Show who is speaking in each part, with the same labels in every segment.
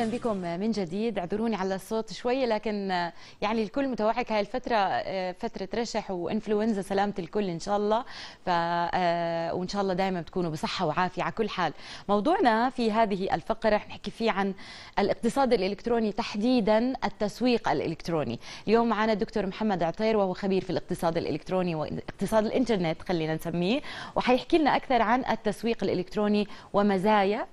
Speaker 1: اهلا بكم من جديد اعذروني على الصوت شويه لكن يعني الكل متوعك هاي الفتره فتره رشح وانفلونزا سلامه الكل ان شاء الله ف آه، وان شاء الله دائما بتكونوا بصحه وعافيه على كل حال موضوعنا في هذه الفقره رح نحكي فيه عن الاقتصاد الالكتروني تحديدا التسويق الالكتروني اليوم معنا الدكتور محمد عطير وهو خبير في الاقتصاد الالكتروني واقتصاد الانترنت خلينا نسميه وحيحكي لنا اكثر عن التسويق الالكتروني ومزايا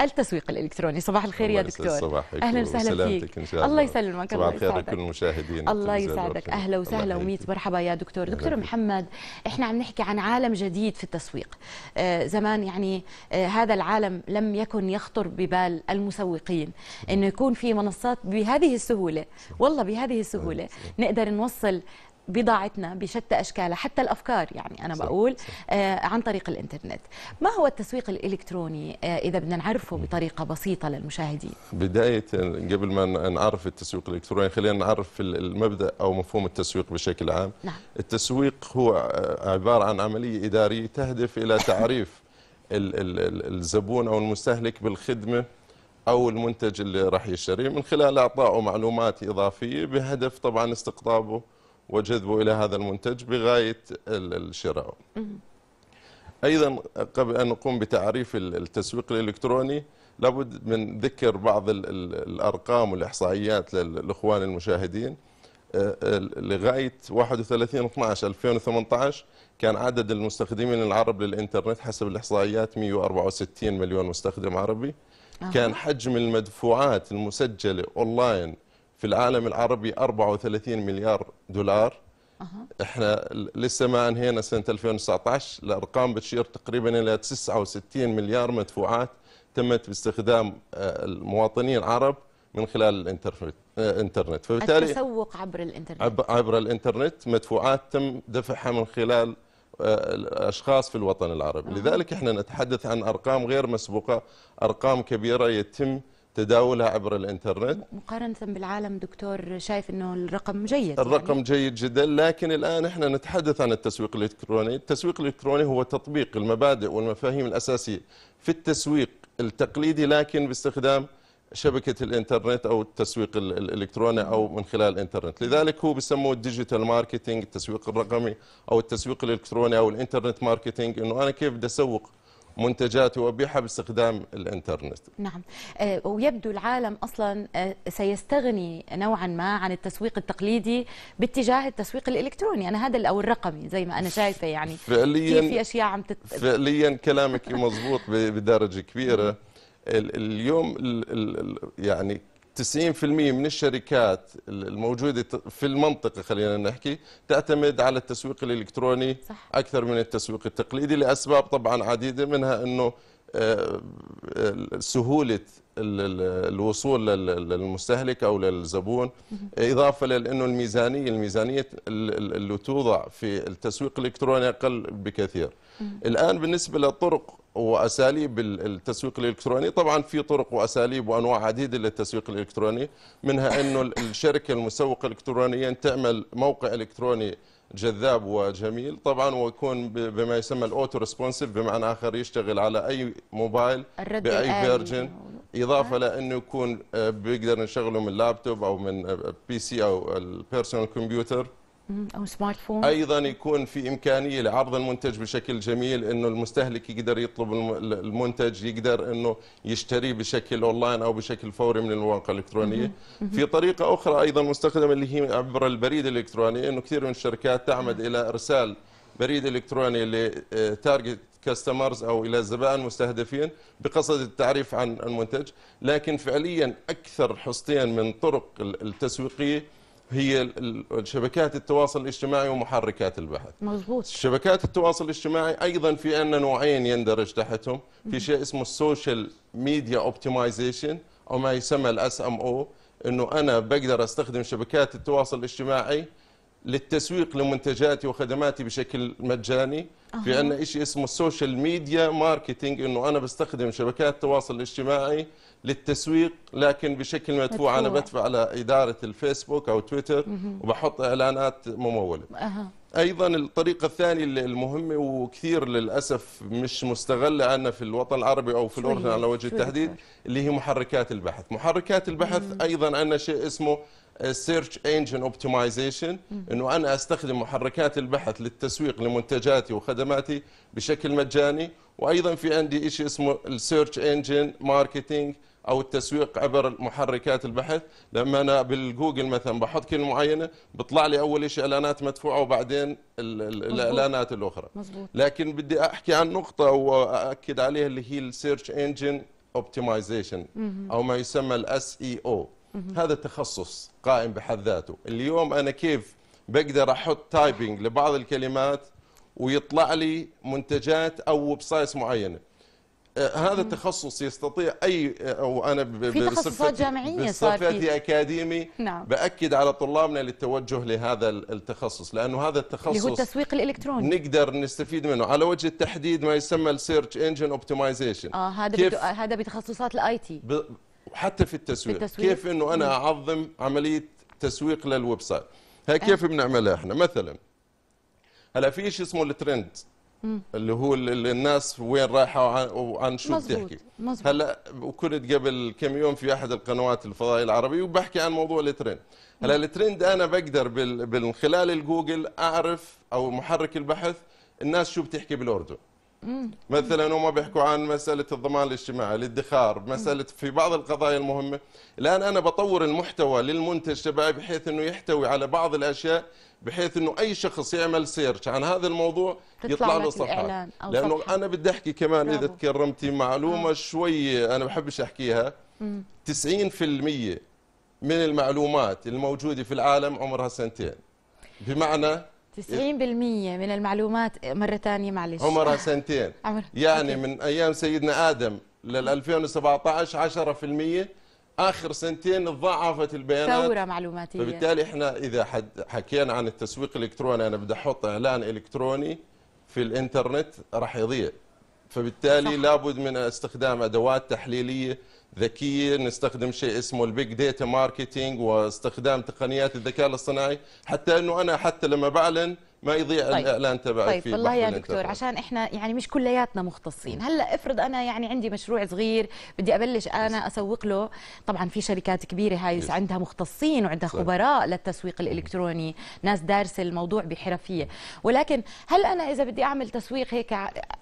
Speaker 1: التسويق الالكتروني صباح الخير يا دكتور صباحك اهلا وسهلا فيك إن شاء الله يسلمك صباح الخير لكل المشاهدين الله يسعدك اهلا وسهلا وميت مرحبا يا دكتور دكتور محمد احنا عم نحكي عن عالم جديد في التسويق آه، زمان يعني آه، هذا العالم لم يكن يخطر ببال المسوقين انه يكون في منصات بهذه السهوله والله بهذه السهوله نقدر نوصل بضاعتنا بشتى اشكالها حتى الافكار يعني انا صح بقول صح. آه، عن طريق الانترنت ما هو التسويق الالكتروني آه، اذا بدنا نعرفه بطريقه بسيطه للمشاهدين
Speaker 2: بدايه قبل ما نعرف التسويق الالكتروني خلينا نعرف المبدا او مفهوم التسويق بشكل عام نعم. التسويق هو آه، عباره عن عمليه اداريه تهدف الى تعريف الزبون او المستهلك بالخدمه او المنتج اللي راح يشتريه من خلال اعطائه معلومات اضافيه بهدف طبعا استقطابه وجذبه إلى هذا المنتج بغاية الشراء أيضا قبل أن نقوم بتعريف التسويق الإلكتروني لابد من ذكر بعض الأرقام والإحصائيات للإخوان المشاهدين أه، أه، لغاية 31/12/2018 كان عدد المستخدمين العرب للإنترنت حسب الإحصائيات 164 مليون مستخدم عربي كان حجم المدفوعات المسجلة أونلاين في العالم العربي 34 مليار دولار أه. احنا لسه ما انهينا سنه 2019 الارقام بتشير تقريبا الى 69 مليار مدفوعات تمت باستخدام آه، المواطنين العرب من خلال آه، الانترنت انترنت فبالتالي التسوق عبر الانترنت عبر الانترنت مدفوعات تم دفعها من خلال آه، الاشخاص في الوطن العربي أه. لذلك احنا نتحدث عن ارقام غير مسبوقه ارقام كبيره يتم تداولها عبر الانترنت
Speaker 1: مقارنه بالعالم دكتور شايف انه الرقم جيد يعني. الرقم يعني.
Speaker 2: جيد جدا لكن الان احنا نتحدث عن التسويق الالكتروني التسويق الالكتروني هو تطبيق المبادئ والمفاهيم الاساسيه في التسويق التقليدي لكن باستخدام شبكه الانترنت او التسويق الالكتروني او من خلال الانترنت لذلك هو بسموه الديجيتال ماركتينج التسويق الرقمي او التسويق الالكتروني او الانترنت ماركتينج انه انا كيف بدي اسوق منتجاته وبيعها باستخدام الانترنت
Speaker 1: نعم آه، ويبدو العالم اصلا آه، سيستغني نوعا ما عن التسويق التقليدي باتجاه التسويق الالكتروني انا هذا او الرقمي زي ما انا شايفه يعني فعليا في اشياء عم تت...
Speaker 2: فعليا كلامك مضبوط بدرجه كبيره اليوم يعني 90% من الشركات الموجودة في المنطقة خلينا نحكي تعتمد على التسويق الإلكتروني صح. أكثر من التسويق التقليدي لأسباب طبعا عديدة منها أنه آه، آه، سهولة الوصول للمستهلك أو للزبون إضافة لأنه الميزانية الميزانية اللي توضع في التسويق الإلكتروني أقل بكثير الآن بالنسبة للطرق واساليب التسويق الالكتروني طبعا في طرق واساليب وانواع عديده للتسويق الالكتروني منها انه الشركه المسوقه الكترونيا تعمل موقع الكتروني جذاب وجميل طبعا ويكون بما يسمى الاوتو ريسبونسيف بمعنى اخر يشتغل على اي موبايل باي فيرجن اضافه نعم. لانه يكون آه، بيقدر نشغله من لابتوب او من آه، بي سي او البيرسونال كمبيوتر
Speaker 1: او سمارت فون ايضا
Speaker 2: يكون في امكانيه لعرض المنتج بشكل جميل انه المستهلك يقدر يطلب المنتج يقدر انه يشتريه بشكل اونلاين او بشكل فوري من المواقع الالكترونيه في طريقه اخرى ايضا مستخدمه اللي هي عبر البريد الالكتروني انه كثير من الشركات تعمد الى ارسال بريد الكتروني لتارجت آه، كاستمرز او الى زبائن مستهدفين بقصد التعريف عن المنتج لكن فعليا اكثر حصتين من طرق التسويقيه هي شبكات التواصل الاجتماعي ومحركات البحث مزبوط. شبكات التواصل الاجتماعي ايضا في عندنا نوعين يندرج تحتهم في شيء اسمه السوشيال ميديا اوبتمايزيشن او ما يسمى الاس ام او انه انا بقدر استخدم شبكات التواصل الاجتماعي للتسويق لمنتجاتي وخدماتي بشكل مجاني في عندنا شيء اسمه السوشيال ميديا ماركتينج انه انا بستخدم شبكات التواصل الاجتماعي للتسويق لكن بشكل مدفوع, مدفوع. انا بدفع على اداره الفيسبوك او تويتر وبحط اعلانات مموله أه. ايضا الطريقه الثانيه المهمه وكثير للاسف مش مستغله عندنا في الوطن العربي او في الاردن على وجه التحديد اللي هي محركات البحث محركات البحث مم. ايضا عندنا شيء اسمه السيرش انجن اوبتمايزيشن انه انا استخدم محركات البحث للتسويق لمنتجاتي وخدماتي بشكل مجاني وايضا في عندي شيء اسمه السيرش انجن ماركتنج او التسويق عبر محركات البحث لما انا بالجوجل مثلا بحط كلمه معينه بيطلع لي اول شيء اعلانات مدفوعه وبعدين الاعلانات الاخرى مزبوط. لكن بدي احكي عن نقطه واكد عليها اللي هي السيرش انجن اوبتمايزيشن او ما يسمى الاس اي او هذا تخصص قائم بحد ذاته اليوم انا كيف بقدر احط تايبنج لبعض الكلمات ويطلع لي منتجات او ويب معينه آه، هذا التخصص يستطيع اي آه، او انا في تخصصات جامعيه بصفتي اكاديمي نعم. باكد على طلابنا للتوجه لهذا التخصص لانه هذا التخصص اللي هو التسويق
Speaker 1: الالكتروني
Speaker 2: نقدر نستفيد منه على وجه التحديد ما يسمى السيرش انجن اوبتمايزيشن اه هذا بتو...
Speaker 1: هذا بتخصصات الاي تي
Speaker 2: ب... حتى في التسويق. في التسويق كيف انه انا اعظم عمليه تسويق للويب سايت هاي آه. كيف أه. بنعملها احنا مثلا هلا في شيء اسمه الترند اللي هو اللي الناس وين رايحه وعن شو مزبوط. بتحكي
Speaker 1: مزبوط. هلا
Speaker 2: وكنت قبل كم يوم في احد القنوات الفضائيه العربيه وبحكي عن موضوع الترند هلا الترند انا بقدر من خلال الجوجل اعرف او محرك البحث الناس شو بتحكي بالاردن مثلا هم بيحكوا عن مساله الضمان الاجتماعي الادخار مساله في بعض القضايا المهمه الان انا بطور المحتوى للمنتج تبعي بحيث انه يحتوي على بعض الاشياء بحيث انه اي شخص يعمل سيرش عن هذا الموضوع يطلع له صفحه لانه صفحة. انا بدي احكي كمان برافو. اذا تكرمتي معلومه آه. شوي انا بحبش احكيها مم. 90% من المعلومات الموجوده في العالم عمرها سنتين بمعنى 90%
Speaker 1: من المعلومات مرة ثانية معلش عمرها سنتين
Speaker 2: يعني من أيام سيدنا آدم لل 2017 10% آخر سنتين تضاعفت البيانات ثورة
Speaker 1: معلوماتية فبالتالي
Speaker 2: احنا إذا حد حكينا عن التسويق الإلكتروني أنا بدي أحط إعلان إلكتروني في الإنترنت راح يضيع فبالتالي صح. لابد من استخدام ادوات تحليليه ذكيه نستخدم شيء اسمه البيج داتا ماركتينج واستخدام تقنيات الذكاء الاصطناعي حتى انه انا حتى لما بعلن ما يضيع طيب. الاعلان تبعك طيب في والله يا دكتور عشان
Speaker 1: احنا يعني مش كلياتنا مختصين هلا افرض انا يعني عندي مشروع صغير بدي ابلش انا اسوق له طبعا في شركات كبيره هاي يس. عندها مختصين وعندها صح. خبراء للتسويق الالكتروني ناس دارسه الموضوع بحرفيه ولكن هل انا اذا بدي اعمل تسويق هيك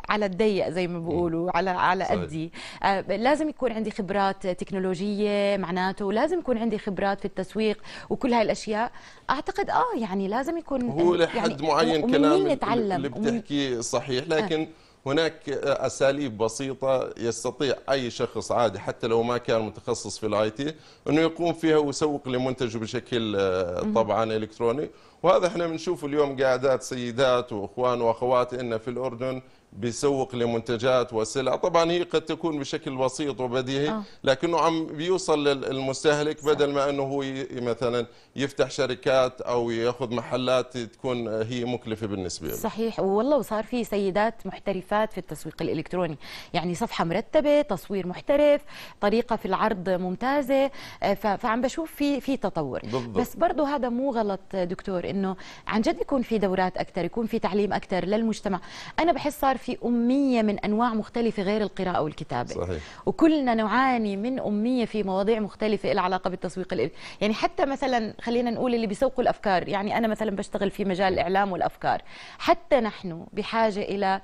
Speaker 1: على الضيق زي ما بيقولوا على على قدي آه، لازم يكون عندي خبرات تكنولوجيه معناته لازم يكون عندي خبرات في التسويق وكل هاي الاشياء اعتقد اه يعني لازم يكون هو لحد يعني معين كلام اللي
Speaker 2: بتحكي صحيح آه. لكن هناك اساليب بسيطه يستطيع اي شخص عادي حتى لو ما كان متخصص في الاي تي انه يقوم فيها ويسوق لمنتجه بشكل آه، طبعا الكتروني وهذا احنا بنشوفه اليوم قاعدات سيدات واخوان واخوات إن في الاردن بيسوق لمنتجات وسلع طبعا هي قد تكون بشكل بسيط وبديهي آه. لكنه عم بيوصل للمستهلك بدل ما انه هو مثلا يفتح شركات او ياخذ محلات تكون هي مكلفه بالنسبه له
Speaker 1: صحيح والله وصار في سيدات محترفات في التسويق الالكتروني يعني صفحه مرتبه تصوير محترف طريقه في العرض ممتازه آه، فعم بشوف في في تطور بالضبط. بس برضه هذا مو غلط دكتور انه عن جد يكون في دورات اكثر يكون في تعليم اكثر للمجتمع انا بحس صار في أمية من أنواع مختلفة غير القراءة والكتابة صحيح. وكلنا نعاني من أمية في مواضيع مختلفة لها علاقة بالتسويق الإلي. يعني حتى مثلا خلينا نقول اللي بيسوقوا الأفكار يعني أنا مثلا بشتغل في مجال الإعلام والأفكار حتى نحن بحاجة إلى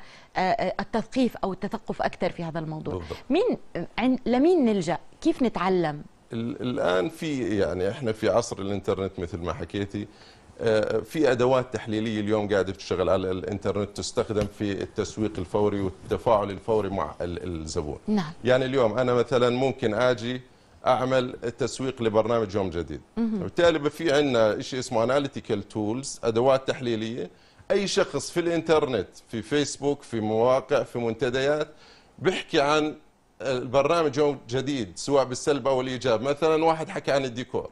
Speaker 1: التثقيف أو التثقف أكثر في هذا الموضوع بالضبط. مين لمين نلجأ كيف نتعلم
Speaker 2: الآن في يعني إحنا في عصر الإنترنت مثل ما حكيتي في ادوات تحليليه اليوم قاعده تشتغل على الانترنت تستخدم في التسويق الفوري والتفاعل الفوري مع الزبون نعم. يعني اليوم انا مثلا ممكن اجي اعمل تسويق لبرنامج يوم جديد وبالتالي في عندنا شيء اسمه اناليتيكال تولز ادوات تحليليه اي شخص في الانترنت في فيسبوك في مواقع في منتديات بيحكي عن البرنامج يوم جديد سواء بالسلب او الايجاب مثلا واحد حكى عن الديكور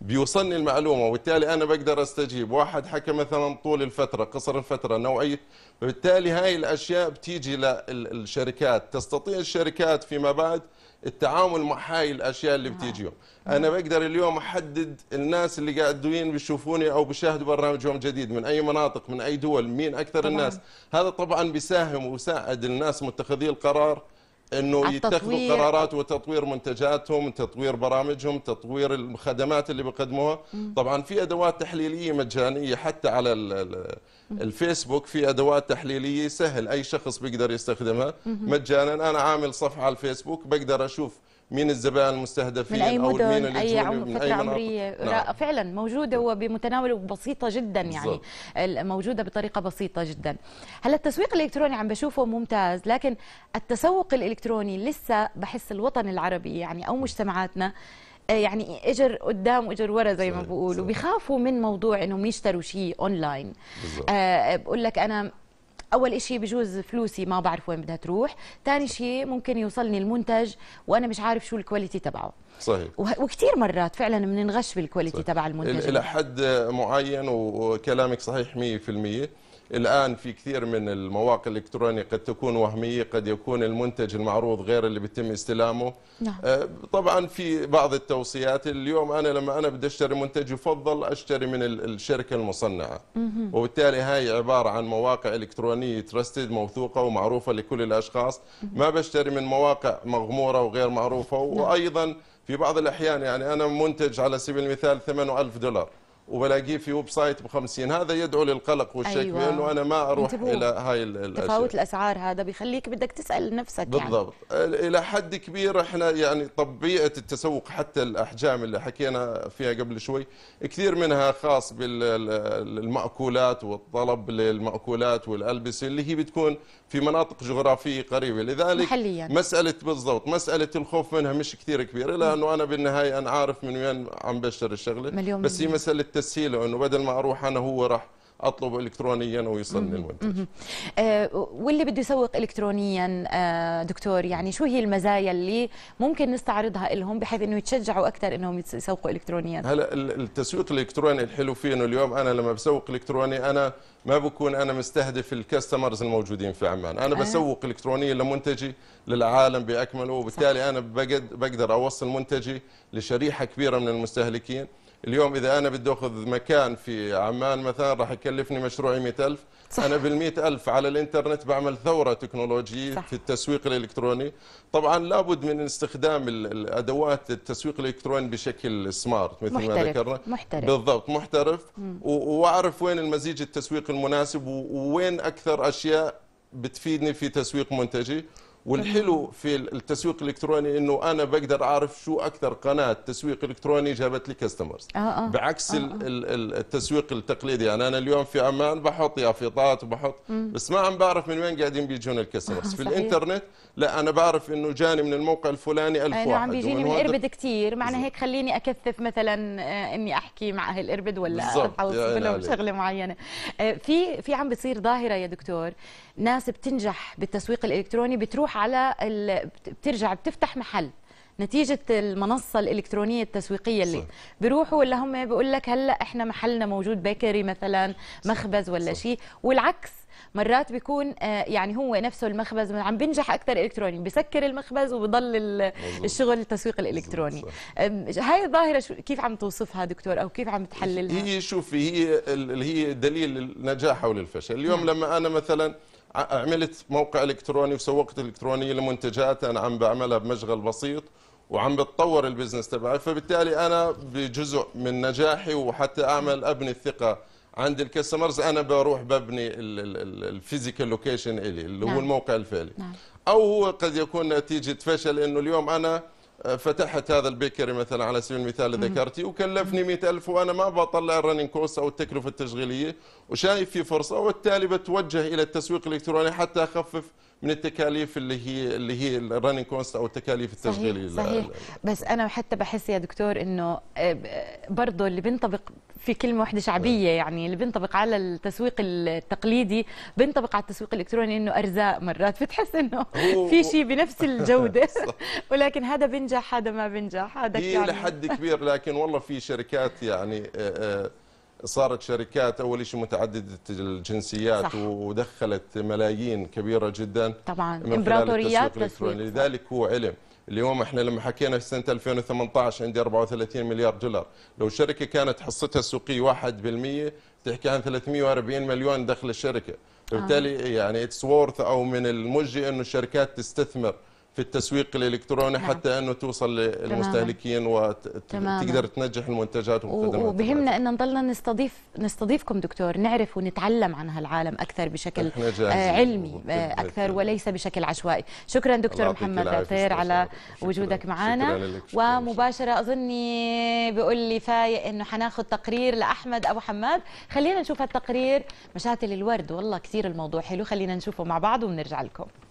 Speaker 2: بيوصلني المعلومه وبالتالي انا بقدر استجيب واحد حكى مثلا طول الفتره قصر الفتره نوعيه فبالتالي هاي الاشياء بتيجي للشركات تستطيع الشركات فيما بعد التعامل مع هاي الاشياء اللي بتيجيهم انا بقدر اليوم احدد الناس اللي قاعدين بيشوفوني او بيشاهدوا برنامج يوم جديد من اي مناطق من اي دول مين اكثر طبعاً. الناس هذا طبعا بيساهم ويساعد الناس متخذي القرار انه يتخذوا قرارات وتطوير منتجاتهم، تطوير برامجهم، تطوير الخدمات اللي بيقدموها، طبعا في ادوات تحليليه مجانيه حتى على الفيسبوك في ادوات تحليليه سهل اي شخص بيقدر يستخدمها مجانا، انا عامل صفحه على الفيسبوك بقدر اشوف مين الزبائن المستهدفين من اي مدن أو مين اي عمر فتره أي عمريه نعم.
Speaker 1: فعلا موجوده وبمتناول وبسيطه جدا يعني بالزبط. موجوده بطريقه بسيطه جدا هلا التسويق الالكتروني عم بشوفه ممتاز لكن التسوق الالكتروني لسه بحس الوطن العربي يعني او مجتمعاتنا آه، يعني اجر قدام واجر ورا زي ما بقولوا بيخافوا من موضوع انهم يشتروا شيء اونلاين آه بقول لك انا اول شيء بجوز فلوسي ما بعرف وين بدها تروح ثاني شيء ممكن يوصلني المنتج وانا مش عارف شو الكواليتي تبعه صحيح وكثير مرات فعلا بننغش بالكواليتي تبع المنتج الى
Speaker 2: حد معين وكلامك صحيح 100% الآن في كثير من المواقع الإلكترونية قد تكون وهمية قد يكون المنتج المعروض غير اللي بيتم استلامه نعم. آه، طبعا في بعض التوصيات اليوم أنا لما أنا بدي أشتري منتج يفضل أشتري من الشركة المصنعة مه. وبالتالي هاي عبارة عن مواقع إلكترونية ترستد موثوقة ومعروفة لكل الأشخاص مه. ما بشتري من مواقع مغمورة وغير معروفة نعم. وأيضا في بعض الأحيان يعني أنا منتج على سبيل المثال 8000 دولار وبلاقيه في ويب سايت ب 50 هذا يدعو للقلق والشك أيوة. بانه انا ما اروح الى هاي الاشياء تفاوت
Speaker 1: الاسعار هذا بيخليك بدك تسال نفسك يعني. بالضبط
Speaker 2: يعني. الى حد كبير احنا يعني طبيعه التسوق حتى الاحجام اللي حكينا فيها قبل شوي كثير منها خاص بالمأكولات والطلب للمأكولات والالبسه اللي هي بتكون في مناطق جغرافيه قريبه لذلك محليا. مساله بالضبط مساله الخوف منها مش كثير كبيره لانه انا بالنهايه انا عارف من وين عم بشتري الشغله بس هي مساله تسهيله انه بدل ما اروح انا هو راح اطلب الكترونيا ويصلني المنتج
Speaker 1: آه واللي بده يسوق الكترونيا آه، دكتور يعني شو هي المزايا اللي ممكن نستعرضها لهم بحيث انه يتشجعوا اكثر انهم يسوقوا الكترونيا هلا
Speaker 2: التسويق الالكتروني الحلو فيه انه اليوم انا لما بسوق الكتروني انا ما بكون انا مستهدف الكاستمرز الموجودين في عمان انا بسوق الكترونيا لمنتجي للعالم باكمله وبالتالي صح. انا بقدر اوصل منتجي لشريحه كبيره من المستهلكين اليوم اذا انا بدي اخذ مكان في عمان مثلا راح يكلفني مشروعي 100000 انا بال ألف على الانترنت بعمل ثوره تكنولوجيه صح. في التسويق الالكتروني طبعا لابد من استخدام الادوات التسويق الالكتروني بشكل سمارت مثل محترف. ما ذكرنا محترف. بالضبط محترف واعرف وين المزيج التسويق المناسب ووين اكثر اشياء بتفيدني في تسويق منتجي والحلو في التسويق الالكتروني انه انا بقدر اعرف شو اكثر قناه تسويق الكتروني جابت لي كاستمرز آه آه بعكس آآ آه، آآ آه. التسويق التقليدي يعني انا اليوم في عمان بحط يافطات وبحط بس ما عم بعرف من وين قاعدين بيجون الكاستمرز في الانترنت لا انا بعرف انه جاني من الموقع الفلاني 1000 واحد عم بيجيني من اربد
Speaker 1: كثير معنى هيك خليني اكثف مثلا آه، اني احكي مع اهل اربد ولا احوص لهم شغله معينه في في عم بتصير ظاهره يا دكتور ناس بتنجح بالتسويق الالكتروني بتروح على بترجع بتفتح محل نتيجة المنصة الإلكترونية التسويقية اللي صح. بيروحوا ولا هم بيقول لك هلا احنا محلنا موجود بيكري مثلا مخبز ولا شيء والعكس مرات بيكون آه، يعني هو نفسه المخبز عم بينجح اكثر الكتروني بسكر المخبز وبضل الشغل التسويق الالكتروني هاي الظاهره كيف عم توصفها دكتور او كيف عم تحللها
Speaker 2: هي شوفي هي هي دليل النجاح او الفشل اليوم نعم. لما انا مثلا عملت موقع الكتروني وسوقت الكترونيه لمنتجات انا عم بعملها بمشغل بسيط وعم بتطور البزنس تبعي فبالتالي انا بجزء من نجاحي وحتى اعمل ابني الثقه عند الكاستمرز انا بروح ببني الفيزيكال لوكيشن الي اللي هو نعم. الموقع الفعلي نعم. او قد يكون نتيجه فشل انه اليوم انا آه، فتحت هذا البيكري مثلا على سبيل المثال اللي ذكرتي وكلفني 100000 وانا ما بطلع الرننج كوست او التكلفه التشغيليه وشايف في فرصه وبالتالي بتوجه الى التسويق الالكتروني حتى اخفف من التكاليف اللي هي اللي هي الرننج كوست او التكاليف التشغيليه صحيح, صحيح.
Speaker 1: بس انا حتى بحس يا دكتور انه آه، برضه اللي بينطبق في كلمه واحده شعبيه يعني اللي بينطبق على التسويق التقليدي بينطبق على التسويق الالكتروني انه ارزاق مرات بتحس انه في شيء بنفس الجوده ولكن هذا بينجح هذا ما بينجح هذا يعني لحد كبير
Speaker 2: لكن والله في شركات يعني آه، آه، صارت شركات اول شيء متعدده الجنسيات صح. ودخلت ملايين كبيره جدا
Speaker 1: طبعا من امبراطوريات
Speaker 2: لذلك هو علم اليوم احنا لما حكينا في سنه 2018 عندي 34 مليار دولار لو شركه كانت حصتها السوقيه 1% تحكي عن 340 مليون دخل الشركه آه. بالتالي آه. يعني اتس وورث او من المجزي انه الشركات تستثمر في التسويق الالكتروني نعم. حتى انه توصل للمستهلكين وتقدر تنجح المنتجات والخدمات وبهمنا
Speaker 1: ان نضلنا نستضيف نستضيفكم دكتور نعرف ونتعلم عن هالعالم اكثر بشكل طيب، آه، علمي آه، اكثر وليس بشكل عشوائي شكرا دكتور محمد عطير على وجودك معنا ومباشره اظني بيقول لي فايق انه حناخذ تقرير لاحمد ابو حماد خلينا نشوف هالتقرير مشاتل الورد والله كثير الموضوع حلو خلينا نشوفه مع بعض ونرجع لكم